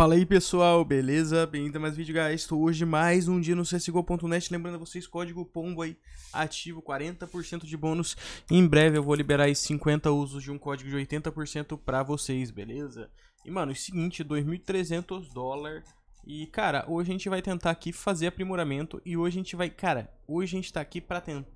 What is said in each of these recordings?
Fala aí pessoal, beleza? Bem-vindo a mais um vídeo, guys. Estou hoje mais um dia no CSGO.net. Lembrando a vocês, código POMBO aí, ativo, 40% de bônus. Em breve eu vou liberar aí 50 usos de um código de 80% para vocês, beleza? E mano, é o seguinte, 2.300 dólares. E cara, hoje a gente vai tentar aqui fazer aprimoramento. E hoje a gente vai, cara, hoje a gente tá aqui pra tentar.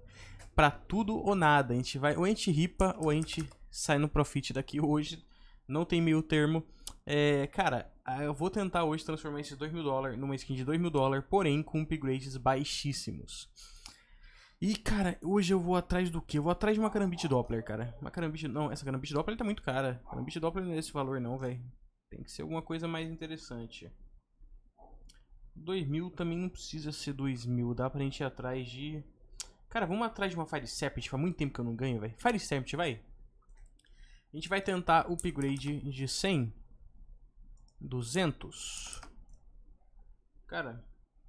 Pra tudo ou nada, a gente vai, ou a gente ripa, ou a gente sai no profit daqui hoje não tem meio termo. É, cara, eu vou tentar hoje transformar esses 2 mil dólares numa skin de 2 mil dólares, porém com upgrades baixíssimos. E, cara, hoje eu vou atrás do quê? Eu vou atrás de uma carambite Doppler, cara. Uma carambite... Não, essa carambite Doppler tá muito cara. Carambite Doppler não é esse valor não, velho. Tem que ser alguma coisa mais interessante. mil também não precisa ser mil, Dá pra gente ir atrás de... Cara, vamos atrás de uma Fire Serpent. Tipo, Faz muito tempo que eu não ganho, velho. Fire Serpent, vai. A gente vai tentar o upgrade de 100. 200. Cara,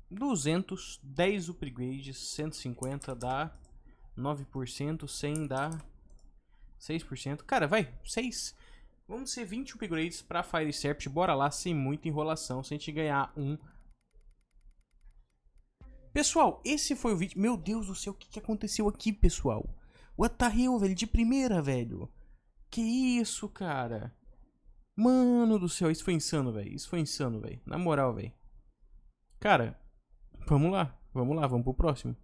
200, 10 upgrades, 150 dá 9%, 100 dá 6%. Cara, vai, 6. Vamos ser 20 upgrades para Fire Serpent, bora lá, sem muita enrolação, sem a gente ganhar um. Pessoal, esse foi o vídeo. Meu Deus do céu, o que aconteceu aqui, pessoal? What the hell, velho? De primeira, velho. Que isso, cara? Mano do céu, isso foi insano, velho. Isso foi insano, velho. Na moral, velho. Cara, vamos lá. Vamos lá, vamos pro próximo.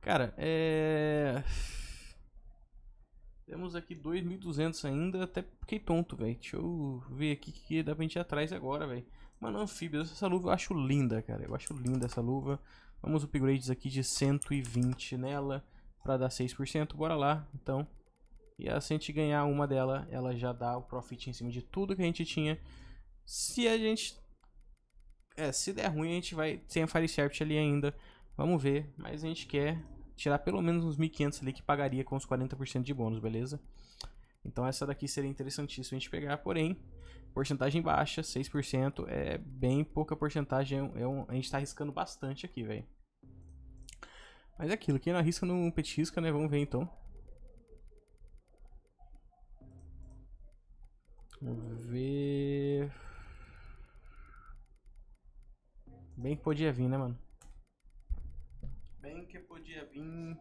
Cara, é... Temos aqui 2.200 ainda, até fiquei tonto, velho. Deixa eu ver aqui que dá pra gente ir atrás agora, velho. Mano, anfíbios, essa luva eu acho linda, cara. Eu acho linda essa luva. Vamos upgrades aqui de 120 nela pra dar 6%. Bora lá, então. E assim a gente ganhar uma dela, ela já dá o profit em cima de tudo que a gente tinha. Se a gente... É, se der ruim, a gente vai... Tem a Fire Serpent ali ainda. Vamos ver. Mas a gente quer tirar pelo menos uns 1.500 ali que pagaria com os 40% de bônus, beleza? Então essa daqui seria interessantíssima a gente pegar, porém, porcentagem baixa, 6%, é bem pouca porcentagem, é, é um, a gente tá arriscando bastante aqui, velho. Mas é aquilo, quem não arrisca não petisca, né? Vamos ver então. Vamos ver. Bem que podia vir, né, mano? Bem que podia vir.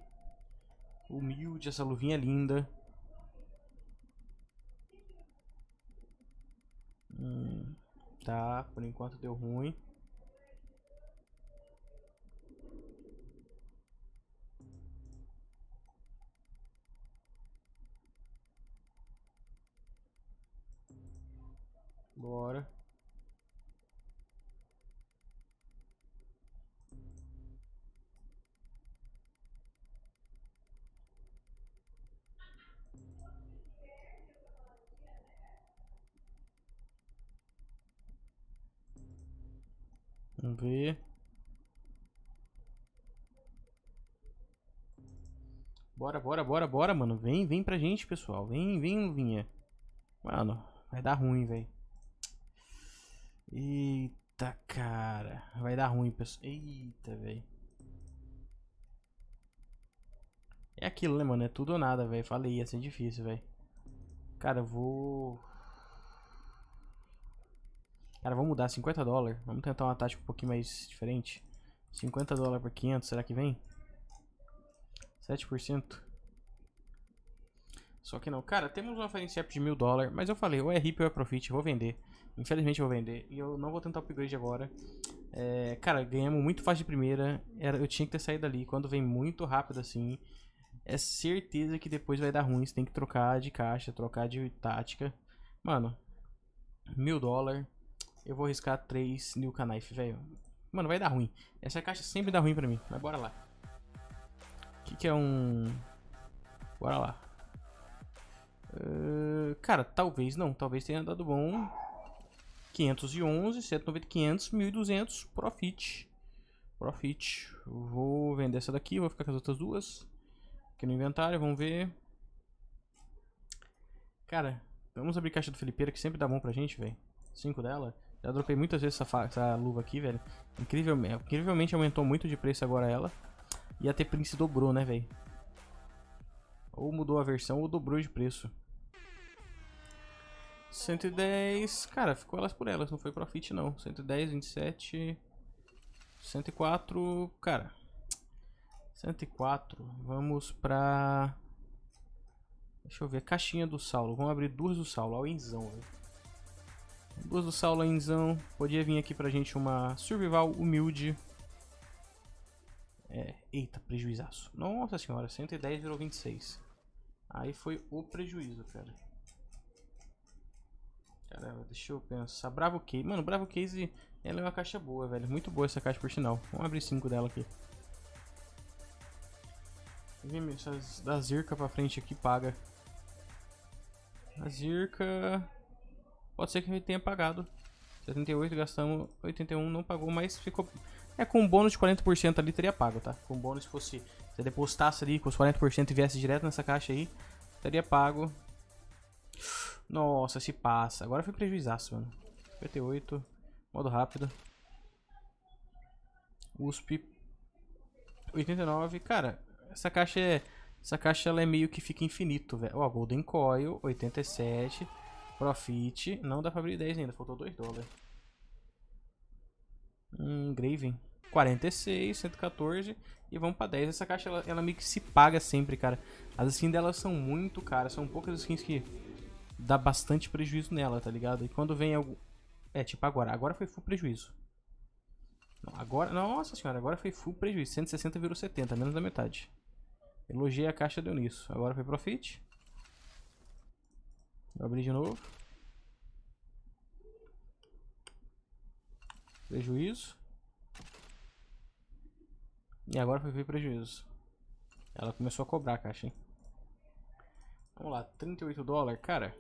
Humilde, essa luvinha é linda. Hum, tá, por enquanto deu ruim. Vamos ver. Bora, bora, bora, bora, mano. Vem, vem pra gente, pessoal. Vem, vem, Luvinha. Mano, vai dar ruim, velho. Eita, cara. Vai dar ruim, pessoal. Eita, velho. É aquilo, né, mano? É tudo ou nada, velho. Falei, ia ser difícil, velho. Cara, eu vou... Cara, vamos mudar 50 dólares. Vamos tentar uma tática um pouquinho mais diferente. 50 dólares por 500, será que vem? 7%. Só que não. Cara, temos uma FineCap de mil dólares, mas eu falei, ou é RIP ou é Profit, vou vender. Infelizmente eu vou vender. E eu não vou tentar upgrade agora. É, cara, ganhamos muito fácil de primeira. Era, eu tinha que ter saído ali. Quando vem muito rápido assim, é certeza que depois vai dar ruim. Você tem que trocar de caixa, trocar de tática. Mano, mil dólares. Eu vou riscar 3 New Knife, velho. Mano, vai dar ruim. Essa caixa sempre dá ruim pra mim. Mas bora lá. O que, que é um... Bora lá. Uh, cara, talvez não. Talvez tenha dado bom. 511, 190, 500, 1200. Profit. Profit. Vou vender essa daqui. Vou ficar com as outras duas. Aqui no inventário. Vamos ver. Cara, vamos abrir caixa do Felipeira que sempre dá bom pra gente, velho. Cinco dela. Já dropei muitas vezes essa, essa luva aqui, velho. Incrivelmente, incrivelmente aumentou muito de preço agora ela. E a T-Prince dobrou, né, velho? Ou mudou a versão ou dobrou de preço. 110, cara, ficou elas por elas, não foi profit não. 110, 27, 104, cara. 104, vamos pra... Deixa eu ver, caixinha do Saulo. Vamos abrir duas do Saulo, olha o Enzão, velho. Duas do Saulo ainzão. Podia vir aqui pra gente uma Survival humilde. É, eita, prejuízaço. Nossa senhora, 110 virou 26. Aí foi o prejuízo, cara. Caramba, deixa eu pensar. Bravo Case. Mano, Bravo Case, ela é uma caixa boa, velho. Muito boa essa caixa, por sinal. Vamos abrir 5 dela aqui. Vem, da Zirka pra frente aqui paga. A Zirka... Pode ser que a tenha pagado. 78, gastamos 81, não pagou, mas ficou... É, com um bônus de 40% ali teria pago, tá? Com um bônus fosse... Se depositasse ali com os 40% e viesse direto nessa caixa aí, teria pago. Nossa, se passa. Agora foi prejuizaço, mano. 58, modo rápido. USP 89. Cara, essa caixa é... Essa caixa ela é meio que fica infinito, velho. Ó, Golden Coil, 87. Profit. Não dá pra abrir 10 ainda, faltou 2 dólares. Hum, Graven. 46, 114 e vamos pra 10. Essa caixa, ela, ela meio que se paga sempre, cara. As skins delas são muito caras, são poucas skins que dá bastante prejuízo nela, tá ligado? E quando vem algum... É, tipo agora. Agora foi full prejuízo. Não, agora... Nossa senhora, agora foi full prejuízo. 160 virou 70, menos da metade. Elogiei a caixa, deu nisso. Agora foi profit. Vou abrir de novo. Prejuízo. E agora foi ver prejuízo. Ela começou a cobrar a caixa, hein? Vamos lá, 38 dólares, cara.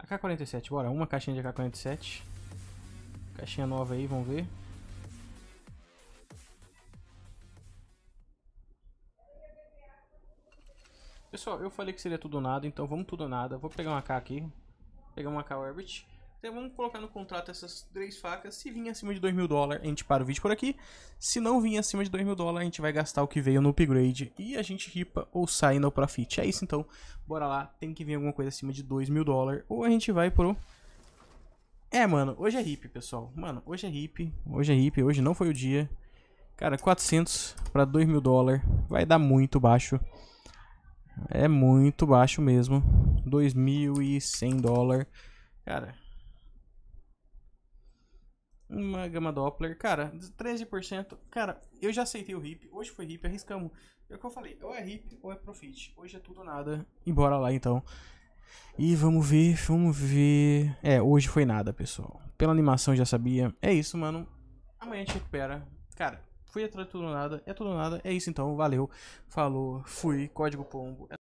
AK-47, bora. Uma caixinha de AK-47. Caixinha nova aí, vamos ver. Pessoal, eu falei que seria tudo ou nada, então vamos tudo ou nada. Vou pegar uma K aqui, pegar uma K Orbit. Então vamos colocar no contrato essas três facas. Se vir acima de 2 mil dólares, a gente para o vídeo por aqui. Se não vir acima de 2 mil dólares, a gente vai gastar o que veio no upgrade. E a gente ripa ou sai no profit. É isso então. Bora lá. Tem que vir alguma coisa acima de 2 mil dólares. Ou a gente vai pro... É, mano. Hoje é hip, pessoal. Mano, hoje é hip. Hoje é hip. Hoje não foi o dia. Cara, 400 para 2 mil dólares. Vai dar muito baixo. É muito baixo mesmo. 2.100 dólar. Cara. Uma gama Doppler. Cara, 13%. Cara, eu já aceitei o hip. Hoje foi hip, arriscamos. É o que eu falei. Ou é hip ou é Profit. Hoje é tudo nada. E bora lá então. E vamos ver, vamos ver. É, hoje foi nada, pessoal. Pela animação já sabia. É isso, mano. Amanhã a gente recupera. Cara, Fui atrás de tudo nada, é tudo nada, é isso então, valeu, falou, fui, código pombo.